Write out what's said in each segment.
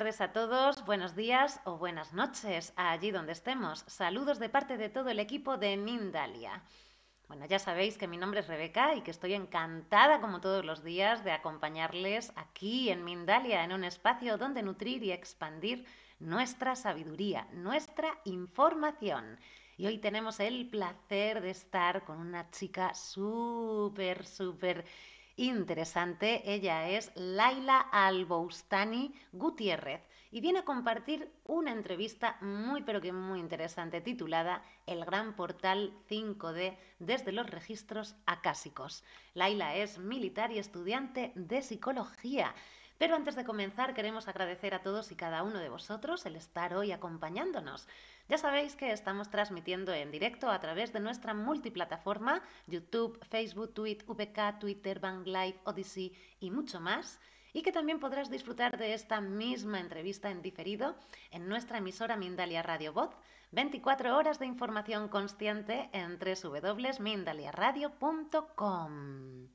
tardes a todos, buenos días o buenas noches allí donde estemos. Saludos de parte de todo el equipo de Mindalia. Bueno, ya sabéis que mi nombre es Rebeca y que estoy encantada, como todos los días, de acompañarles aquí en Mindalia, en un espacio donde nutrir y expandir nuestra sabiduría, nuestra información. Y hoy tenemos el placer de estar con una chica súper, súper interesante. Ella es Laila Alboustani Gutiérrez y viene a compartir una entrevista muy pero que muy interesante titulada El gran portal 5D desde los registros acásicos. Laila es militar y estudiante de psicología. Pero antes de comenzar queremos agradecer a todos y cada uno de vosotros el estar hoy acompañándonos. Ya sabéis que estamos transmitiendo en directo a través de nuestra multiplataforma YouTube, Facebook, Twitch, VK, Twitter, Banglife, Live, Odyssey y mucho más y que también podrás disfrutar de esta misma entrevista en diferido en nuestra emisora Mindalia Radio Voz, 24 horas de información consciente en www.mindaliaradio.com.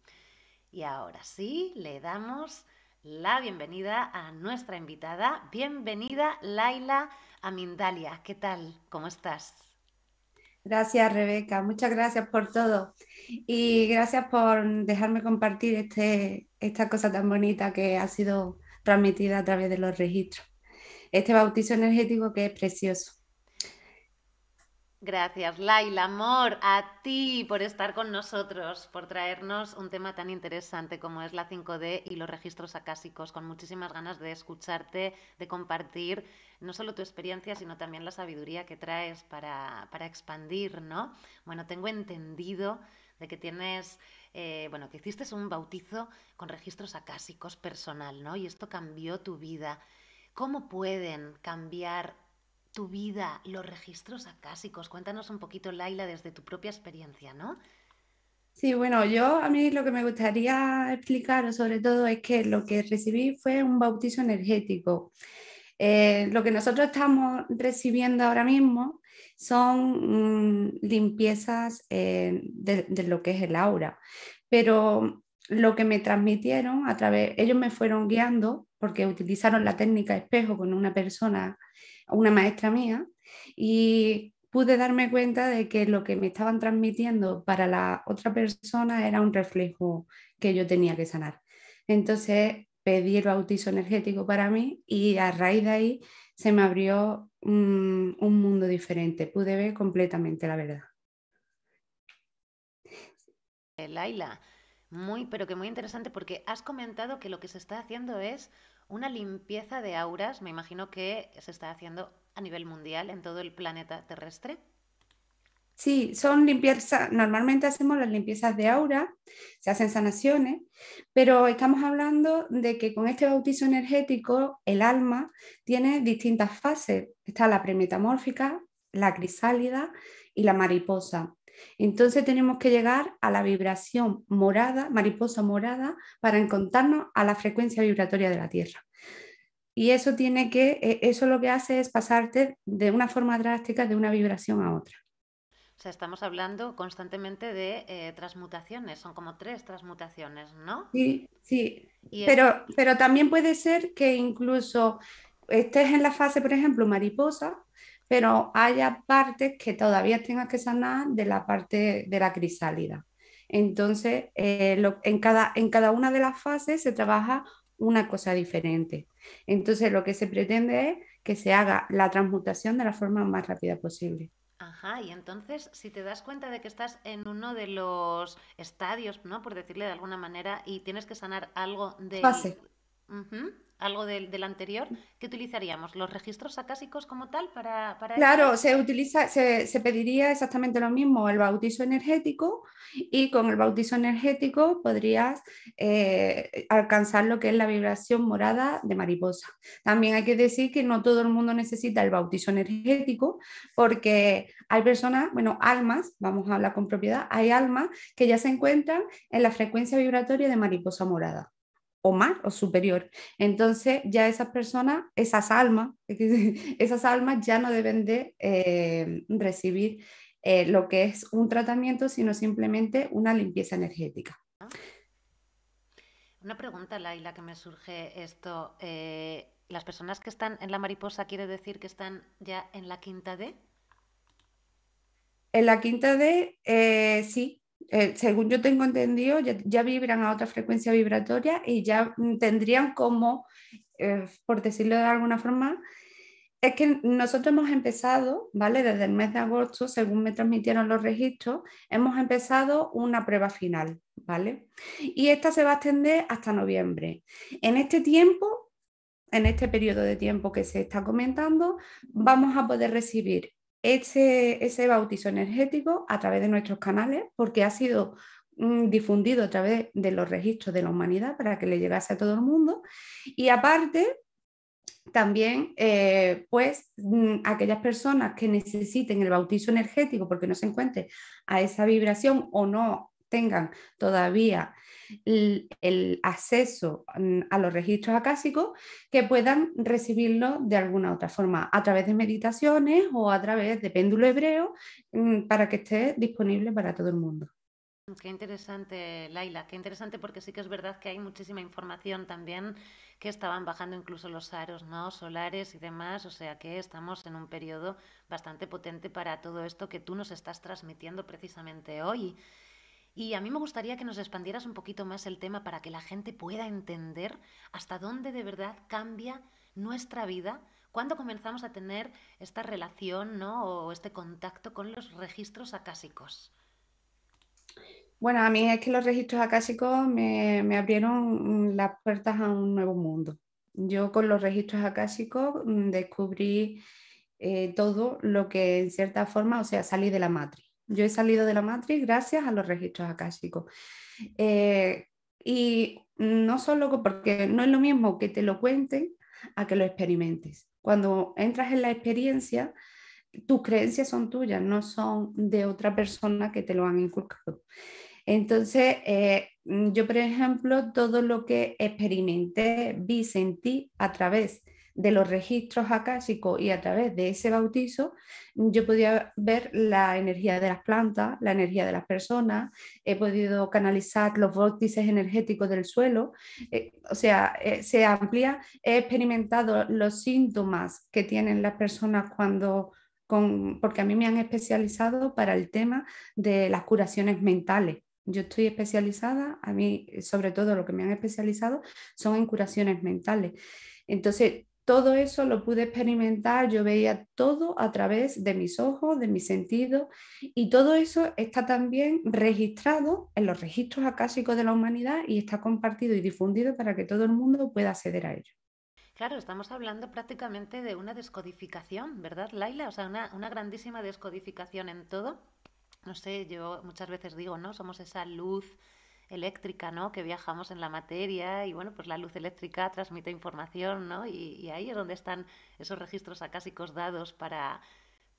Y ahora sí, le damos la bienvenida a nuestra invitada. Bienvenida, Laila Amindalia. ¿Qué tal? ¿Cómo estás? Gracias, Rebeca. Muchas gracias por todo. Y gracias por dejarme compartir este, esta cosa tan bonita que ha sido transmitida a través de los registros. Este bautizo energético que es precioso. Gracias, Laila, amor, a ti por estar con nosotros, por traernos un tema tan interesante como es la 5D y los registros acásicos, con muchísimas ganas de escucharte, de compartir no solo tu experiencia, sino también la sabiduría que traes para, expandir, ¿no? Bueno, tengo entendido de que tienes, eh, bueno, que hiciste un bautizo con registros acásicos personal, ¿no? Y esto cambió tu vida. ¿Cómo pueden cambiar tu vida, los registros acásicos. Cuéntanos un poquito, Laila, desde tu propia experiencia, ¿no? Sí, bueno, yo a mí lo que me gustaría explicar sobre todo es que lo que recibí fue un bautizo energético. Eh, lo que nosotros estamos recibiendo ahora mismo son mm, limpiezas eh, de, de, lo que es el aura, pero lo que me transmitieron a través, ellos me fueron guiando porque utilizaron la técnica espejo con una persona una maestra mía, y pude darme cuenta de que lo que me estaban transmitiendo para la otra persona era un reflejo que yo tenía que sanar. Entonces pedí el bautizo energético para mí y a raíz de ahí se me abrió mm, un mundo diferente. Pude ver completamente la verdad. Laila, muy, pero que muy interesante porque has comentado que lo que se está haciendo es una limpieza de auras, me imagino que se está haciendo a nivel mundial en todo el planeta terrestre. Sí, son limpiezas, normalmente hacemos las limpiezas de aura, se hacen sanaciones, pero estamos hablando de que con este bautizo energético el alma tiene distintas fases. Está la premetamórfica, la crisálida y la mariposa. Entonces tenemos que llegar a la vibración morada, mariposa morada, para encontrarnos a la frecuencia vibratoria de la Tierra. Y eso tiene que, e, eso lo que hace es pasarte de una forma drástica de una vibración a otra. O sea, estamos hablando constantemente de eh, transmutaciones, son como tres transmutaciones, ¿no? Sí, sí. pero, pero también puede ser que incluso estés en la fase, por ejemplo, mariposa, pero haya partes que todavía tengas que sanar de la parte de la crisálida. Entonces, eh, en, cada, una de las fases se trabaja una cosa diferente. Entonces, lo que se pretende es que se haga la transmutación de la forma más rápida posible. Ajá, y entonces si te das cuenta de que estás en uno de los estadios, ¿no? Por decirle de alguna manera, y tienes que sanar algo de... Fase algo del, anterior, ¿qué utilizaríamos? ¿Los registros acásicos como tal para, Claro, se utiliza, se, pediría exactamente lo mismo el bautizo energético y con el bautizo energético podrías eh, alcanzar lo que es la vibración morada de mariposa. También hay que decir que no todo el mundo necesita el bautizo energético porque hay personas, bueno, almas, vamos a hablar con propiedad, hay almas que ya se encuentran en la frecuencia vibratoria de mariposa morada o más o superior. Entonces ya esas personas, esas almas, esas almas ya no deben de eh, recibir eh, lo que es un tratamiento, sino simplemente una limpieza energética. Una pregunta, Laila, que me surge esto. Eh, ¿Las personas que están en la mariposa quiere decir que están ya en la quinta D? En la quinta D, sí, eh, según yo tengo entendido, ya, vibran a otra frecuencia vibratoria y ya mm, tendrían como, eh, por decirlo de alguna forma, es que nosotros hemos empezado, ¿vale? Desde el mes de agosto, según me transmitieron los registros, hemos empezado una prueba final, ¿vale? Y esta se va a extender hasta noviembre. En este tiempo, en este periodo de tiempo que se está comentando, vamos a poder recibir ese, ese bautizo energético a través de nuestros canales, porque ha sido mm, difundido a través de los registros de la humanidad para que le llegase a todo el mundo. Y aparte, también, eh, pues, mm, aquellas personas que necesiten el bautizo energético porque no se encuentre a esa vibración o no tengan todavía el, acceso mm, a los registros acásicos, que puedan recibirlo de alguna otra forma, a través de meditaciones o a través de péndulo hebreo, mm, para que esté disponible para todo el mundo. Mm, qué interesante, Laila, qué interesante porque sí que es verdad que hay muchísima información también que estaban bajando incluso los aros ¿no? solares y demás, o sea que estamos en un periodo bastante potente para todo esto que tú nos estás transmitiendo precisamente hoy. Y a mí me gustaría que nos expandieras un poquito más el tema para que la gente pueda entender hasta dónde de verdad cambia nuestra vida cuando comenzamos a tener esta relación ¿no? o este contacto con los registros acásicos. Bueno, a mí es que los registros acásicos me, abrieron las puertas a un nuevo mundo. Yo con los registros acásicos mm, descubrí eh, todo lo que en cierta forma, o sea, salí de la matriz yo he salido de la matriz gracias a los registros akáshicos. Eh, y no solo porque no es lo mismo que te lo cuenten a que lo experimentes. Cuando entras en la experiencia, tus creencias son tuyas, no son de otra persona que te lo han inculcado. Entonces, eh, yo, por ejemplo, todo lo que experimenté, vi, sentí a través de de los registros acásicos y a través de ese bautizo yo podía ver la energía de las plantas, la energía de las personas, he podido canalizar los vórtices energéticos del suelo, eh, o sea, eh, se amplía, he experimentado los síntomas que tienen las personas cuando... Con, porque a mí me han especializado para el tema de las curaciones mentales. Yo estoy especializada, a mí sobre todo lo que me han especializado son en curaciones mentales. Entonces, todo eso lo pude experimentar, yo veía todo a través de mis ojos, de mis sentidos, y todo eso está también registrado en los registros acásicos de la humanidad y está compartido y difundido para que todo el mundo pueda acceder a ello. Claro, estamos hablando prácticamente de una descodificación, ¿verdad, Laila? O sea, una, una grandísima descodificación en todo. No sé, yo muchas veces digo, ¿no? Somos esa luz eléctrica, ¿no? Que viajamos en la materia y bueno, pues la luz eléctrica transmite información, ¿no? Y, ahí es donde están esos registros acásicos dados para,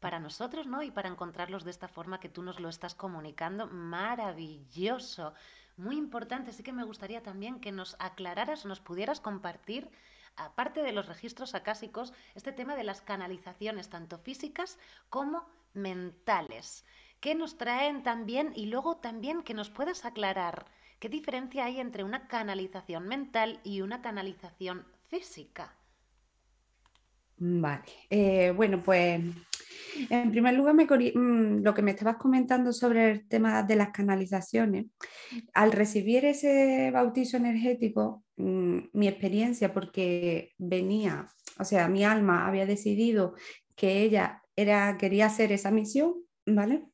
para nosotros, ¿no? Y para encontrarlos de esta forma que tú nos lo estás comunicando. Maravilloso. Muy importante. Sí que me gustaría también que nos aclararas, nos pudieras compartir aparte de los registros acásicos, este tema de las canalizaciones, tanto físicas como mentales, que nos traen también y luego también que nos puedas aclarar ¿Qué diferencia hay entre una canalización mental y una canalización física? Vale, eh, bueno, pues en primer lugar, mm, lo que me estabas comentando sobre el tema de las canalizaciones, al recibir ese bautizo energético, mm, mi experiencia, porque venía, o sea, mi alma había decidido que ella era, quería hacer esa misión, ¿vale?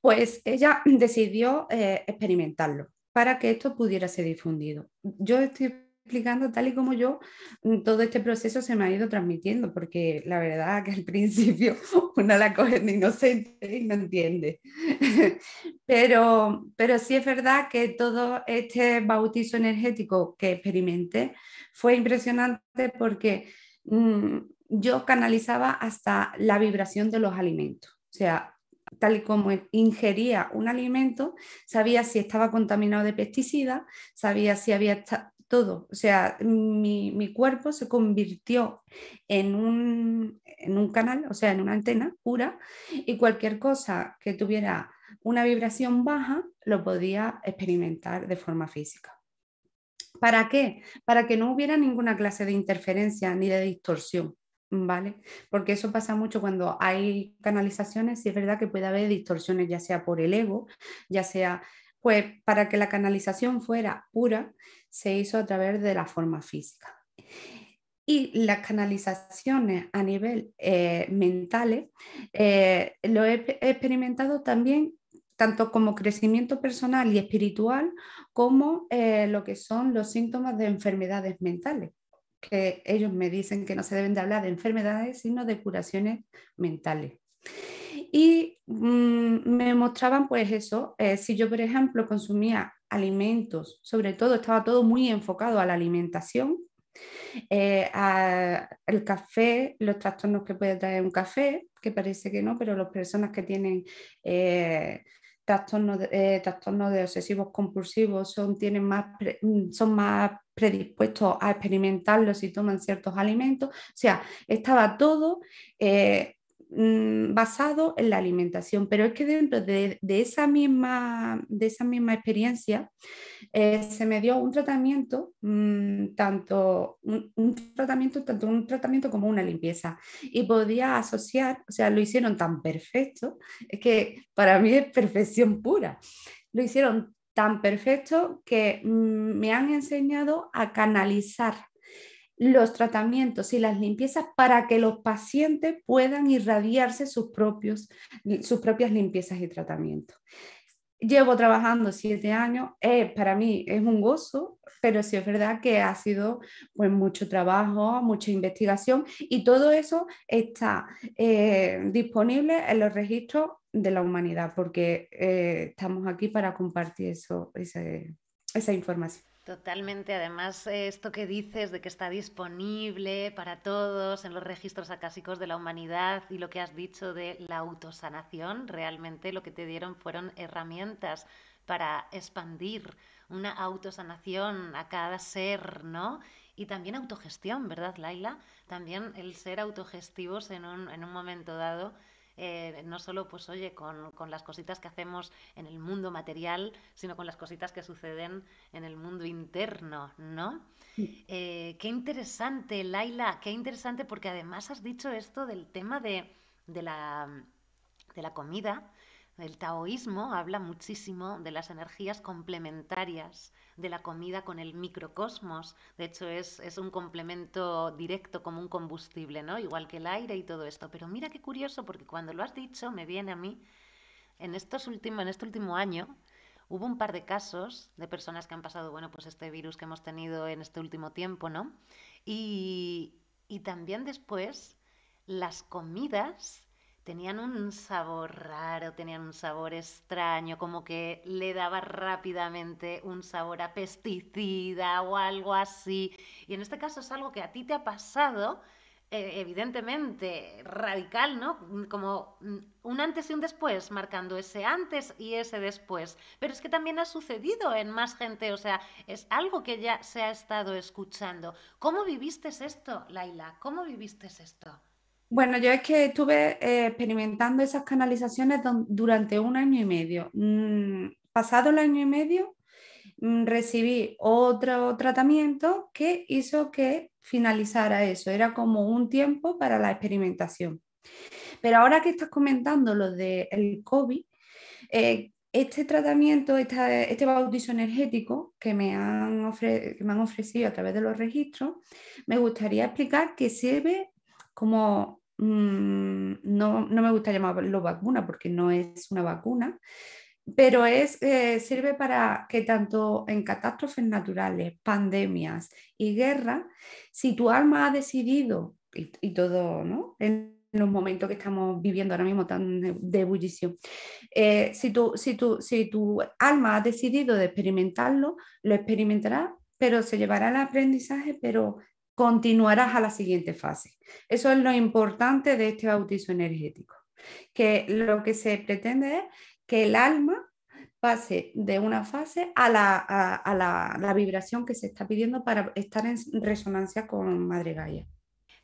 pues ella decidió eh, experimentarlo para que esto pudiera ser difundido. Yo estoy explicando tal y como yo mm, todo este proceso se me ha ido transmitiendo, porque la verdad que al principio una la coge de inocente y no entiende. pero, pero sí es verdad que todo este bautizo energético que experimenté fue impresionante porque mm, yo canalizaba hasta la vibración de los alimentos. O sea, tal y como ingería un alimento, sabía si estaba contaminado de pesticidas, sabía si había todo. O sea, mi, cuerpo se convirtió en un, en un canal, o sea, en una antena pura, y cualquier cosa que tuviera una vibración baja lo podía experimentar de forma física. ¿Para qué? Para que no hubiera ninguna clase de interferencia ni de distorsión. ¿vale? Porque eso pasa mucho cuando hay canalizaciones, y es verdad que puede haber distorsiones, ya sea por el ego, ya sea, pues para que la canalización fuera pura, se hizo a través de la forma física. Y las canalizaciones a nivel eh, mental eh, lo he experimentado también tanto como crecimiento personal y espiritual, como eh, lo que son los síntomas de enfermedades mentales que ellos me dicen que no se deben de hablar de enfermedades, sino de curaciones mentales. Y mm, me mostraban pues eso, eh, si yo por ejemplo consumía alimentos, sobre todo estaba todo muy enfocado a la alimentación, eh, al café, los trastornos que puede traer un café, que parece que no, pero las personas que tienen eh, eh, trastornos, de obsesivos compulsivos son, tienen más, mm, son más predispuestos a experimentarlos si toman ciertos alimentos. O sea, estaba todo eh, Mm, basado en la alimentación, pero es que dentro de, esa, misma, de esa misma experiencia eh, se me dio un tratamiento, mm, tanto, un, tratamiento, tanto un tratamiento como una limpieza y podía asociar, o sea, lo hicieron tan perfecto, es que para mí es perfección pura. Lo hicieron tan perfecto que mm, me han enseñado a canalizar los tratamientos y las limpiezas para que los pacientes puedan irradiarse sus, propios, sus propias limpiezas y tratamientos. Llevo trabajando siete años, eh, para mí es un gozo, pero sí es verdad que ha sido pues, mucho trabajo, mucha investigación y todo eso está eh, disponible en los registros de la humanidad porque eh, estamos aquí para compartir eso, esa información. Totalmente. Además, esto que dices de que está disponible para todos en los registros acásicos de la humanidad y lo que has dicho de la autosanación, realmente lo que te dieron fueron herramientas para expandir una autosanación a cada ser, ¿no? Y también autogestión, ¿verdad, Laila? También el ser autogestivos en un, en un momento dado eh, no solo pues oye, con, las cositas que hacemos en el mundo material, sino con las cositas que suceden en el mundo interno, ¿no? Eh, qué interesante, Laila, qué interesante, porque además has dicho esto del tema de la comida el taoísmo habla muchísimo de las energías complementarias de la comida con el microcosmos. De hecho, es, un complemento directo como un combustible, ¿no? Igual que el aire y todo esto. Pero mira qué curioso, porque cuando lo has dicho, me viene a mí, en, estos últimos, en este último año, hubo un par de casos de personas que han pasado, bueno, pues este virus que hemos tenido en este último tiempo, ¿no? Y, y también después, las comidas tenían un sabor raro, tenían un sabor extraño, como que le daba rápidamente un sabor a pesticida o algo así. Y en este caso es algo que a ti te ha pasado, eh, evidentemente, radical, ¿no? Mm, como mm, un antes y un después, marcando ese antes y ese después. Pero es que también ha sucedido en más gente, o sea, es algo que ya se ha estado escuchando. ¿Cómo viviste esto, Laila? ¿Cómo viviste esto? Bueno, yo es que estuve eh, experimentando esas canalizaciones durante un año y medio. Mm, pasado el año y medio, mm, recibí otro tratamiento que hizo que finalizara eso. Era como un tiempo para la experimentación. Pero ahora que estás comentando lo del COVID, eh, este tratamiento, este bautizo energético que me, han que me han ofrecido a través de los registros, me gustaría explicar que sirve como Mm, no, no, me gusta llamarlo vacuna porque no es una vacuna, pero es, eh, sirve para que tanto en catástrofes naturales, pandemias y guerra si tu alma ha decidido, y, todo, ¿no? En, los momentos que estamos viviendo ahora mismo tan de, ebullición. Eh, si, tu, si, si tu alma ha decidido de experimentarlo, lo experimentará, pero se llevará el aprendizaje, pero continuarás a la siguiente fase. Eso es lo importante de este bautizo energético, que lo que se pretende es que el alma pase de una fase a la, vibración que se está pidiendo para estar en resonancia con Madre Gaia.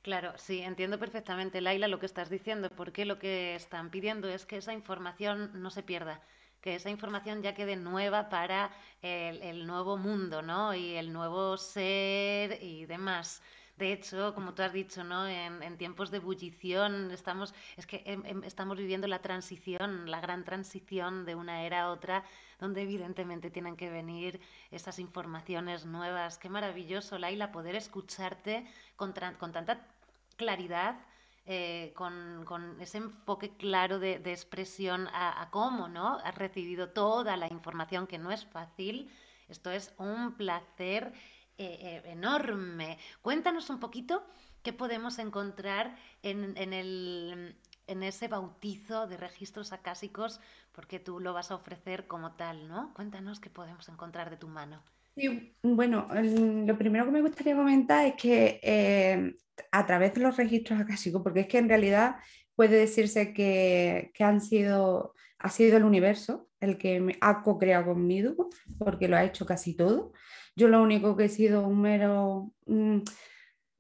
Claro, sí, entiendo perfectamente, Laila, lo que estás diciendo, porque lo que están pidiendo es que esa información no se pierda, que esa información ya quede nueva para el, nuevo mundo, ¿no? Y el nuevo ser y demás. De hecho, como tú has dicho, ¿no? En, tiempos de ebullición estamos, es que em, em, estamos viviendo la transición, la gran transición de una era a otra, donde evidentemente tienen que venir esas informaciones nuevas. Qué maravilloso, Laila, poder escucharte con, con tanta claridad eh, con, ese enfoque claro de, expresión a, cómo, ¿no? Has recibido toda la información que no es fácil. Esto es un placer eh, eh, enorme. Cuéntanos un poquito qué podemos encontrar en, en ese bautizo de registros acásicos, porque tú lo vas a ofrecer como tal, ¿no? Cuéntanos qué podemos encontrar de tu mano. Sí, bueno, lo primero que me gustaría comentar es que eh, a través de los registros acásicos, porque es que en realidad puede decirse que, han sido, ha sido el universo el que ha co-creado conmigo, porque lo ha hecho casi todo. Yo lo único que he sido un mero mm,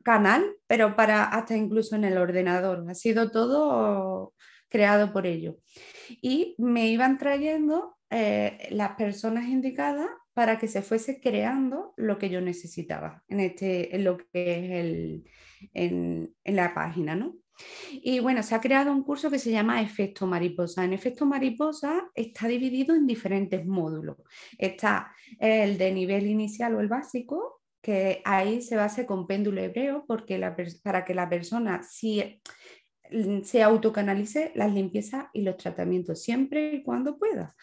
canal, pero para hasta incluso en el ordenador. Ha sido todo creado por ello. Y me iban trayendo eh, las personas indicadas para que se fuese creando lo que yo necesitaba en, este, lo que es en, la página, Y bueno, se ha creado un curso que se llama Efecto Mariposa. En Efecto Mariposa está dividido en diferentes módulos. Está el de nivel inicial o el básico, que ahí se base con péndulo hebreo porque para que la persona mm, se autocanalice las limpiezas y los tratamientos siempre y cuando pueda.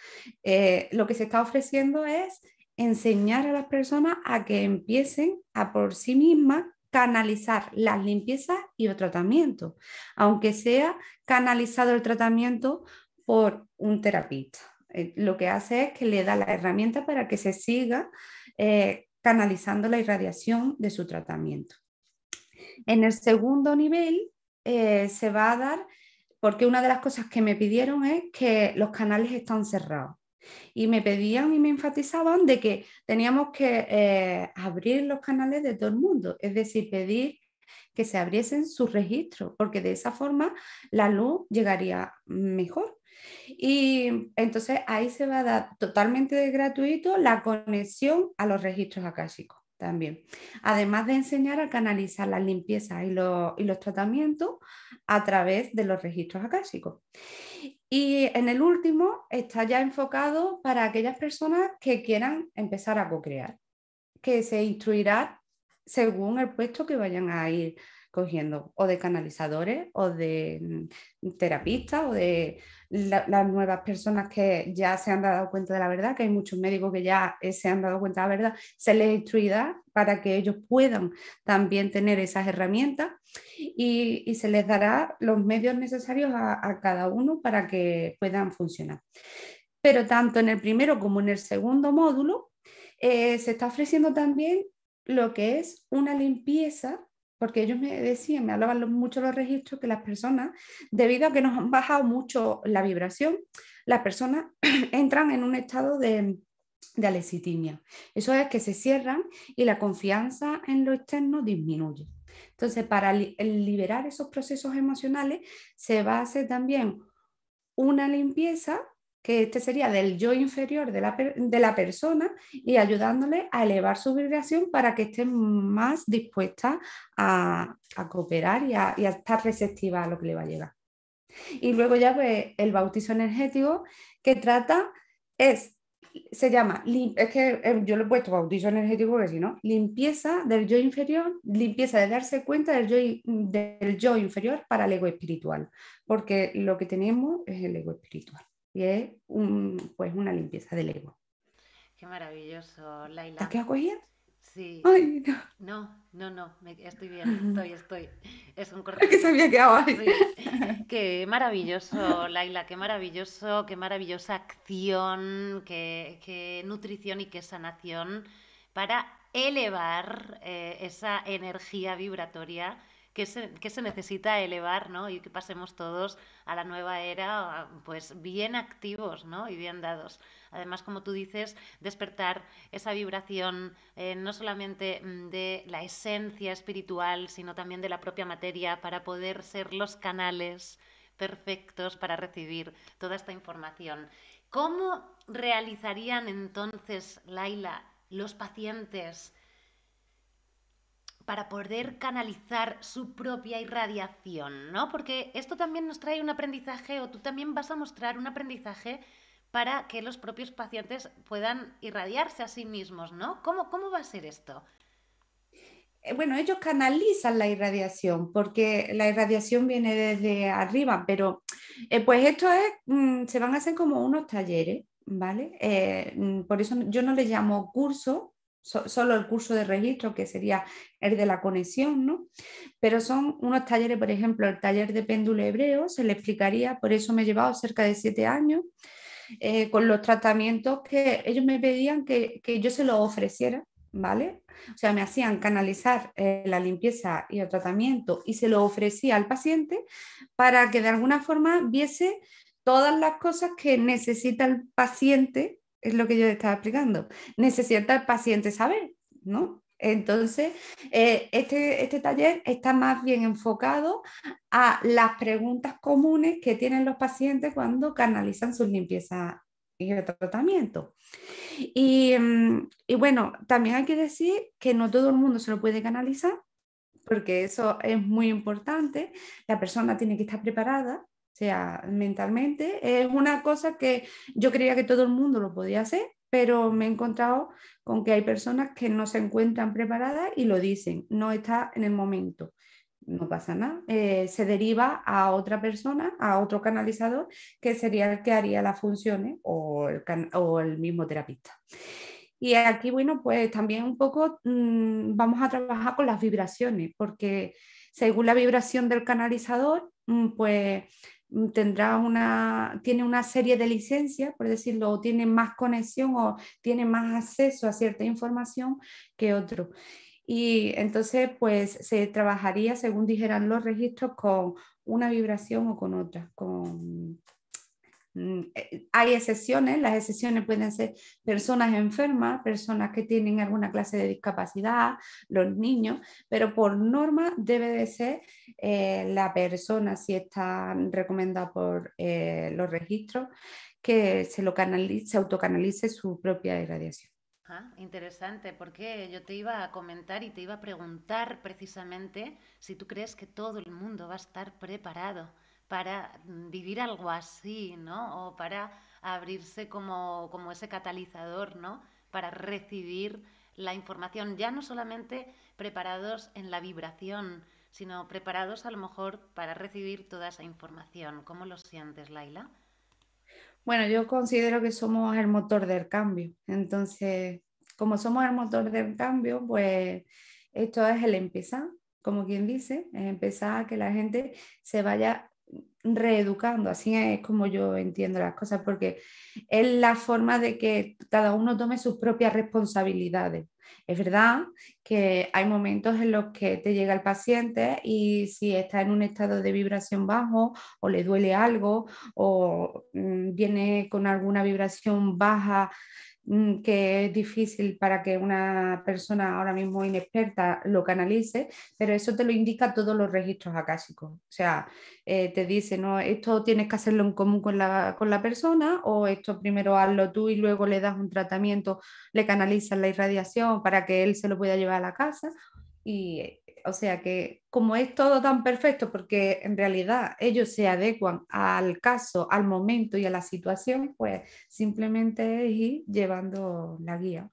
Eh, lo que se está ofreciendo es enseñar a las personas a que empiecen a por sí mismas canalizar las limpiezas y el tratamiento, aunque sea canalizado el tratamiento por un terapeuta. Eh, lo que hace es que le da la herramienta para que se siga eh, canalizando la irradiación de su tratamiento. En el segundo nivel eh, se va a dar, porque una de las cosas que me pidieron es que los canales están cerrados. Y me pedían y me enfatizaban de que teníamos que eh, abrir los canales de todo el mundo, es decir, pedir que se abriesen sus registros, porque de esa forma la luz llegaría mejor. Y entonces ahí se va a dar totalmente de gratuito la conexión a los registros akáshicos también. Además de enseñar a canalizar las limpiezas y, los, y los tratamientos a través de los registros akáshicos. Y en el último está ya enfocado para aquellas personas que quieran empezar a co-crear, que se instruirá según el puesto que vayan a ir cogiendo o de canalizadores o de mm, terapistas o de las nuevas personas que ya se han dado cuenta de la verdad, que hay muchos médicos que ya eh, se han dado cuenta de la verdad, se les instruirá para que ellos puedan también tener esas herramientas y, se les dará los medios necesarios a, cada uno para que puedan funcionar. Pero tanto en el primero como en el segundo módulo eh, se está ofreciendo también lo que es una limpieza porque ellos me decían, me hablaban mucho los registros, que las personas, debido a que nos han bajado mucho la vibración, las personas entran en un estado de, de Eso es que se cierran y la confianza en lo externo disminuye. Entonces, para liberar esos procesos emocionales, se va a hacer también una limpieza que este sería del yo inferior de la, persona y ayudándole a elevar su vibración para que esté más dispuesta a, cooperar y a, estar receptiva a lo que le va a llegar. Y luego ya pues, el bautizo energético que trata es, se llama, es que eh, yo le he puesto bautizo energético porque si no, limpieza del yo inferior, limpieza de darse cuenta del yo inferior para el ego espiritual, porque lo que tenemos es el ego espiritual y es pues una limpieza del ego. Qué maravilloso, Laila. ¿Te has quedado Sí. Ay, no. no, no, no, estoy bien, estoy, estoy. Es un corte. que se había quedado ahí. Sí. Qué maravilloso, Laila, qué maravilloso, qué maravillosa acción, qué, qué nutrición y qué sanación para elevar eh, esa energía vibratoria que se, necesita elevar, Y que pasemos todos a la nueva era, pues bien activos, ¿no? Y bien dados. Además, como tú dices, despertar esa vibración eh, no solamente mm, de la esencia espiritual, sino también de la propia materia para poder ser los canales perfectos para recibir toda esta información. ¿Cómo realizarían entonces, Laila, los pacientes para poder canalizar su propia irradiación, ¿no? Porque esto también nos trae un aprendizaje o tú también vas a mostrar un aprendizaje para que los propios pacientes puedan irradiarse a sí mismos, ¿no? ¿Cómo, cómo va a ser esto? Eh, bueno, ellos canalizan la irradiación porque la irradiación viene desde arriba, pero eh, pues esto es, mm, se van a hacer como unos talleres, ¿vale? Eh, mm, por eso yo no le llamo curso, solo el curso de registro, que sería el de la conexión, ¿no? Pero son unos talleres, por ejemplo, el taller de péndulo hebreo, se le explicaría, por eso me he llevado cerca de siete años, eh, con los tratamientos que ellos me pedían que, yo se los ofreciera, ¿vale? O sea, me hacían canalizar eh, la limpieza y el tratamiento y se lo ofrecía al paciente para que de alguna forma viese todas las cosas que necesita el paciente es lo que yo estaba explicando. Necesita el paciente saber, ¿no? Entonces, eh, este, este, taller está más bien enfocado a las preguntas comunes que tienen los pacientes cuando canalizan sus limpiezas y el tratamiento. Y, mm, y bueno, también hay que decir que no todo el mundo se lo puede canalizar, porque eso es muy importante. La persona tiene que estar preparada o sea, mentalmente es una cosa que yo creía que todo el mundo lo podía hacer, pero me he encontrado con que hay personas que no se encuentran preparadas y lo dicen, no está en el momento. No pasa nada, eh, se deriva a otra persona, a otro canalizador, que sería el que haría las funciones o el, o el mismo terapista. Y aquí, bueno, pues también un poco mm, vamos a trabajar con las vibraciones, porque según la vibración del canalizador, mm, pues Mm, tendrá una, tiene una serie de licencias, por decirlo, tiene más conexión o tiene más acceso a cierta información que otro. Y entonces, pues se trabajaría, según dijeran los registros, con una vibración o con otra, con, Mm, eh, hay excepciones, las excepciones pueden ser personas enfermas, personas que tienen alguna clase de discapacidad, los niños, pero por norma debe de ser eh, la persona, si está recomendada por eh, los registros, que se, lo canalice, se autocanalice su propia irradiación. Ah, interesante, porque yo te iba a comentar y te iba a preguntar precisamente si tú crees que todo el mundo va a estar preparado para mm, vivir algo así, ¿no? O para abrirse como, como ese catalizador, ¿no? Para recibir la información, ya no solamente preparados en la vibración, sino preparados a lo mejor para recibir toda esa información. ¿Cómo lo sientes, Laila? Bueno, yo considero que somos el motor del cambio. Entonces, como somos el motor del cambio, pues esto es el empezar, como quien dice, es empezar a que la gente se vaya reeducando, así es como yo entiendo las cosas, porque es la forma de que cada uno tome sus propias responsabilidades. Es verdad que hay momentos en los que te llega el paciente y si está en un estado de vibración bajo o le duele algo o mm, viene con alguna vibración baja Mm, que es difícil para que una persona ahora mismo inexperta lo canalice, pero eso te lo indica todos los registros acásicos. O sea, eh, te dice, no, esto tienes que hacerlo en común con la, con la persona o esto primero hazlo tú y luego le das un tratamiento, le canalizas la irradiación para que él se lo pueda llevar a la casa y eh, o sea que como es todo tan perfecto, porque en realidad ellos se adecuan al caso, al momento y a la situación, pues simplemente es ir llevando la guía.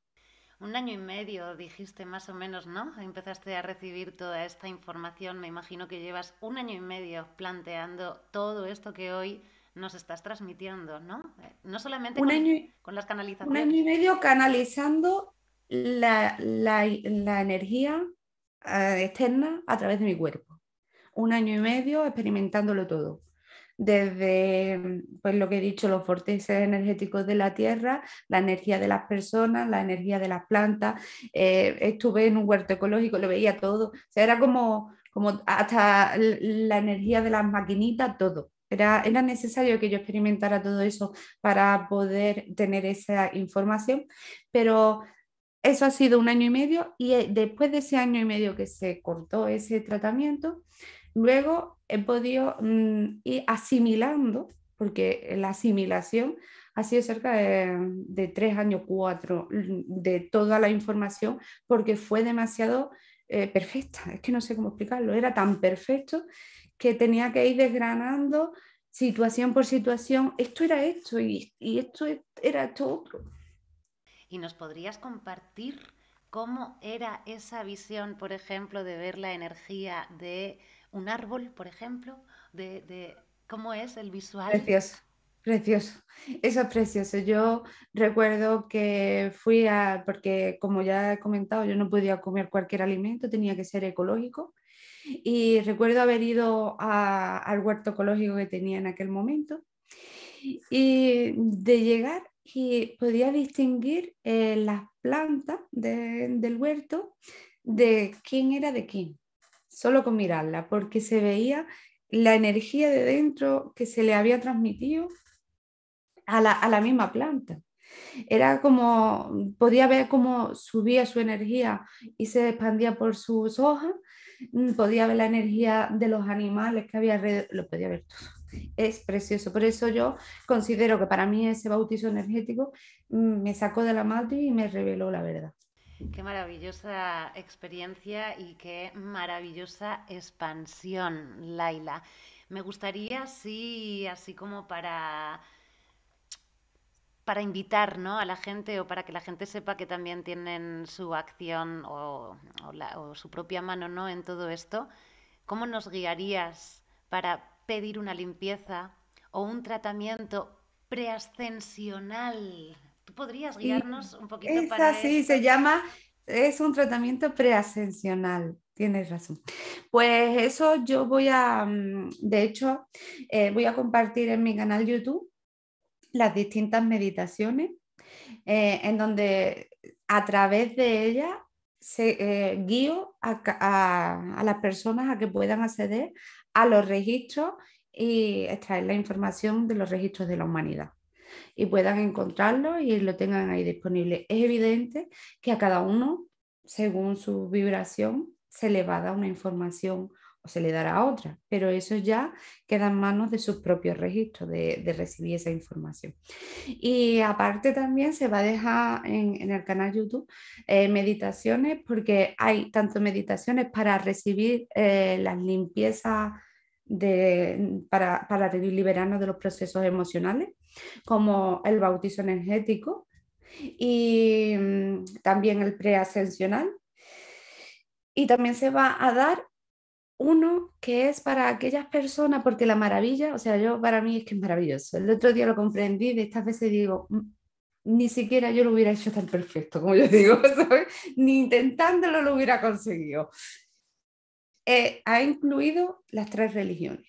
Un año y medio dijiste más o menos, ¿no? Empezaste a recibir toda esta información. Me imagino que llevas un año y medio planteando todo esto que hoy nos estás transmitiendo, ¿no? Eh, no solamente un con, año con, las canalizaciones. Un año y medio canalizando la, la, la energía eh, externa a través de mi cuerpo. Un año y medio experimentándolo todo. Desde pues, lo que he dicho, los fortes energéticos de la tierra, la energía de las personas, la energía de las plantas. Eh, estuve en un huerto ecológico, lo veía todo. O era como, como hasta la energía de las maquinitas, todo. Era, era, necesario que yo experimentara todo eso para poder tener esa información, pero eso ha sido un año y medio y eh, después de ese año y medio que se cortó ese tratamiento, luego he podido mm, ir asimilando, porque la asimilación ha sido cerca de, tres años, cuatro, mm, de toda la información, porque fue demasiado eh, perfecta. Es que no sé cómo explicarlo, era tan perfecto que tenía que ir desgranando situación por situación. Esto era esto y, y esto era esto otro. ¿Y nos podrías compartir cómo era esa visión, por ejemplo, de ver la energía de un árbol, por ejemplo? De, ¿Cómo es el visual? Precioso, precioso. Eso es precioso. Yo recuerdo que fui a, porque como ya he comentado, yo no podía comer cualquier alimento, tenía que ser ecológico. Y recuerdo haber ido al huerto ecológico que tenía en aquel momento. Y de llegar y podía distinguir eh, las plantas del huerto de quién era de quién, solo con mirarla, porque se veía la energía de dentro que se le había transmitido a la, a la misma planta. Era como, podía ver cómo subía su energía y se expandía por sus hojas, mm, podía ver la energía de los animales que había alrededor, lo podía ver todo es precioso. Por eso yo considero que para mí ese bautizo energético mm, me sacó de la madre y me reveló la verdad. Qué maravillosa experiencia y qué maravillosa expansión, Laila. Me gustaría, sí, así como para para invitar a la gente o para que la gente sepa que también tienen su acción o, o su propia mano ¿no? en todo esto, ¿cómo nos guiarías para pedir una limpieza o un tratamiento preascensional. ¿Tú podrías guiarnos un poquito esa, sí, se llama, es un tratamiento preascensional. Tienes razón. Pues eso yo voy a, mm, de hecho, eh, voy a compartir en mi canal YouTube las distintas meditaciones, eh, en donde a través de ellas se, eh, guío a, las personas a que puedan acceder a los registros y extraer la información de los registros de la humanidad y puedan encontrarlo y lo tengan ahí disponible. Es evidente que a cada uno, según su vibración, se le va a dar una información o se le dará a otra, pero eso ya queda en manos de sus propios registros de, recibir esa información. Y aparte también se va a dejar en, el canal YouTube eh, meditaciones porque hay tanto meditaciones para recibir eh, las limpiezas para, para liberarnos de los procesos emocionales, como el bautizo energético y mm, también el preascensional, y también se va a dar uno que es para aquellas personas, porque la maravilla, o sea, yo para mí es que es maravilloso. El otro día lo comprendí, de estas veces digo, mm, ni siquiera yo lo hubiera hecho tan perfecto, como yo digo, ni intentándolo lo hubiera conseguido. Eh, ha incluido las tres religiones.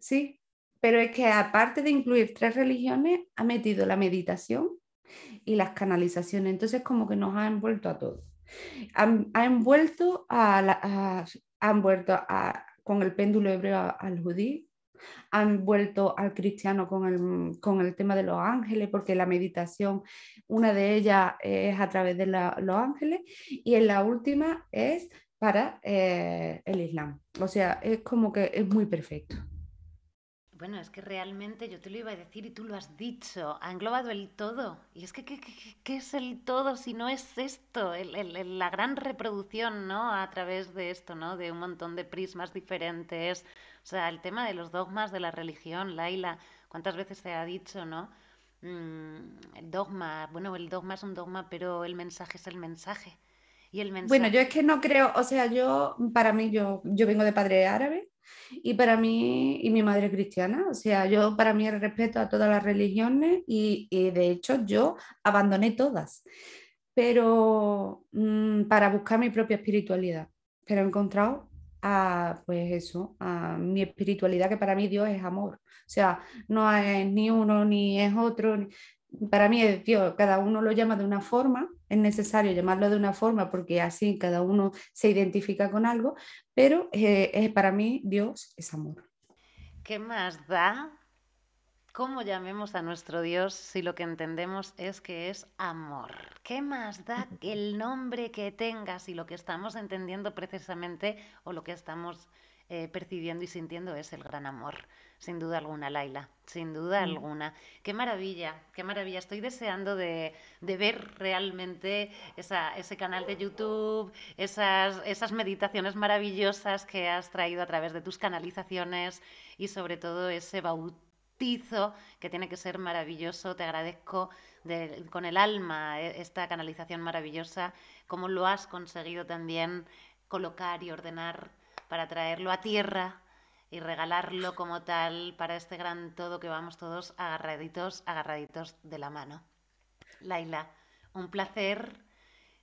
Sí, pero es que aparte de incluir tres religiones, ha metido la meditación y las canalizaciones. Entonces, como que nos ha envuelto a todos. Han, vuelto, han vuelto con el péndulo hebreo al judí, han vuelto al cristiano con el, tema de los ángeles, porque la meditación, una de ellas es a través de los ángeles y en la última es para eh, el Islam. O sea, es como que es muy perfecto. Bueno, es que realmente yo te lo iba a decir y tú lo has dicho, ha englobado el todo. Y es que, ¿qué, es el todo si no es esto? la gran reproducción, ¿no? A través de esto, ¿no? De un montón de prismas diferentes. O sea, el tema de los dogmas de la religión, Laila, ¿cuántas veces se ha dicho, ¿no? Mm, el dogma, bueno, el dogma es un dogma, pero el mensaje es el mensaje. Y el mensaje... Bueno, yo es que no creo, o sea, yo, para mí, yo, yo vengo de padre árabe y para mí, y mi madre cristiana, o sea, yo para mí respeto a todas las religiones y, de hecho yo abandoné todas, pero mm, para buscar mi propia espiritualidad. Pero he encontrado a, pues eso, a mi espiritualidad, que para mí Dios es amor. O sea, no es ni uno ni es otro, para mí Dios, cada uno lo llama de una forma, es necesario llamarlo de una forma porque así cada uno se identifica con algo, pero eh, para mí Dios es amor. ¿Qué más da? ¿Cómo llamemos a nuestro Dios si lo que entendemos es que es amor? ¿Qué más da el nombre que tenga si lo que estamos entendiendo precisamente o lo que estamos eh, percibiendo y sintiendo es el gran amor? Sin duda alguna, Laila, sin duda mm. alguna. Qué maravilla, qué maravilla. Estoy deseando de, ver realmente ese canal de YouTube, esas, esas meditaciones maravillosas que has traído a través de tus canalizaciones y sobre todo ese bautizo que tiene que ser maravilloso. Te agradezco con el alma eh, esta canalización maravillosa, cómo lo has conseguido también colocar y ordenar para traerlo a tierra y regalarlo como tal para este gran todo que vamos todos agarraditos, agarraditos de la mano. Laila, un placer.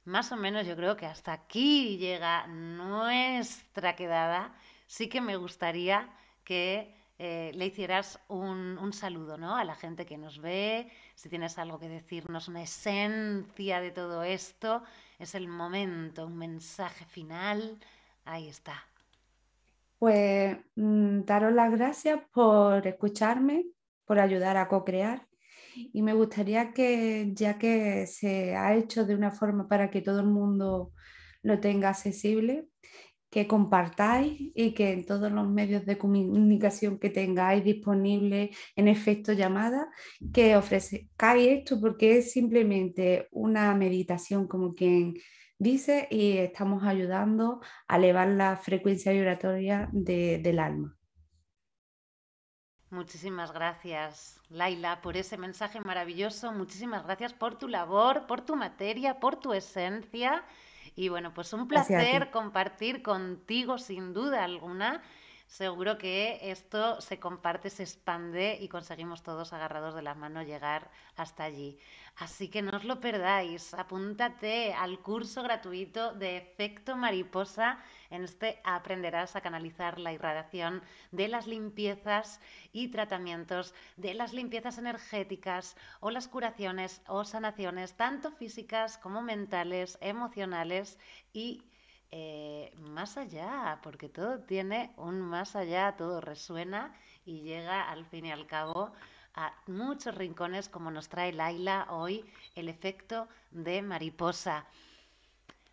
Más o menos yo creo que hasta aquí llega nuestra quedada. Sí que me gustaría que eh, le hicieras un, saludo ¿no? a la gente que nos ve, si tienes algo que decirnos, una esencia de todo esto, es el momento, un mensaje final, ahí está. Pues mm, daros las gracias por escucharme, por ayudar a co-crear y me gustaría que, ya que se ha hecho de una forma para que todo el mundo lo tenga accesible, que compartáis y que en todos los medios de comunicación que tengáis disponible en efecto llamada, que ofrezcáis esto porque es simplemente una meditación como quien dice, y estamos ayudando a elevar la frecuencia vibratoria del alma. Muchísimas gracias, Laila, por ese mensaje maravilloso. Muchísimas gracias por tu labor, por tu materia, por tu esencia. Y bueno, pues un placer compartir contigo, sin duda alguna, seguro que esto se comparte, se expande y conseguimos todos agarrados de la mano llegar hasta allí. Así que no os lo perdáis, apúntate al curso gratuito de efecto mariposa. En este aprenderás a canalizar la irradiación de las limpiezas y tratamientos de las limpiezas energéticas o las curaciones o sanaciones, tanto físicas como mentales, emocionales y eh, más allá, porque todo tiene un más allá, todo resuena y llega al fin y al cabo a muchos rincones, como nos trae Laila hoy, el efecto de mariposa.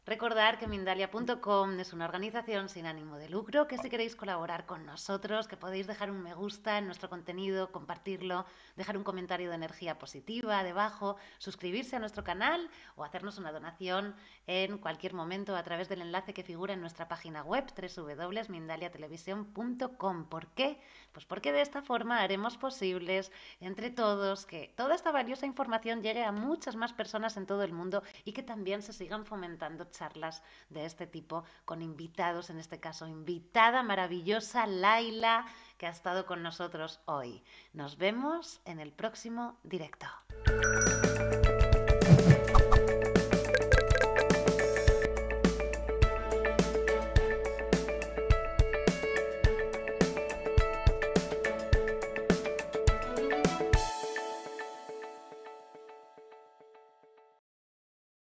Recordar que Mindalia.com es una organización sin ánimo de lucro, que si queréis colaborar con nosotros, que podéis dejar un me gusta en nuestro contenido, compartirlo, dejar un comentario de energía positiva debajo, suscribirse a nuestro canal o hacernos una donación en cualquier momento a través del enlace que figura en nuestra página web www.mindaliatelevisión.com. ¿Por qué? Pues porque de esta forma haremos posibles entre todos que toda esta valiosa información llegue a muchas más personas en todo el mundo y que también se sigan fomentando charlas de este tipo con invitados, en este caso invitada maravillosa Laila, que ha estado con nosotros hoy. Nos vemos en el próximo directo.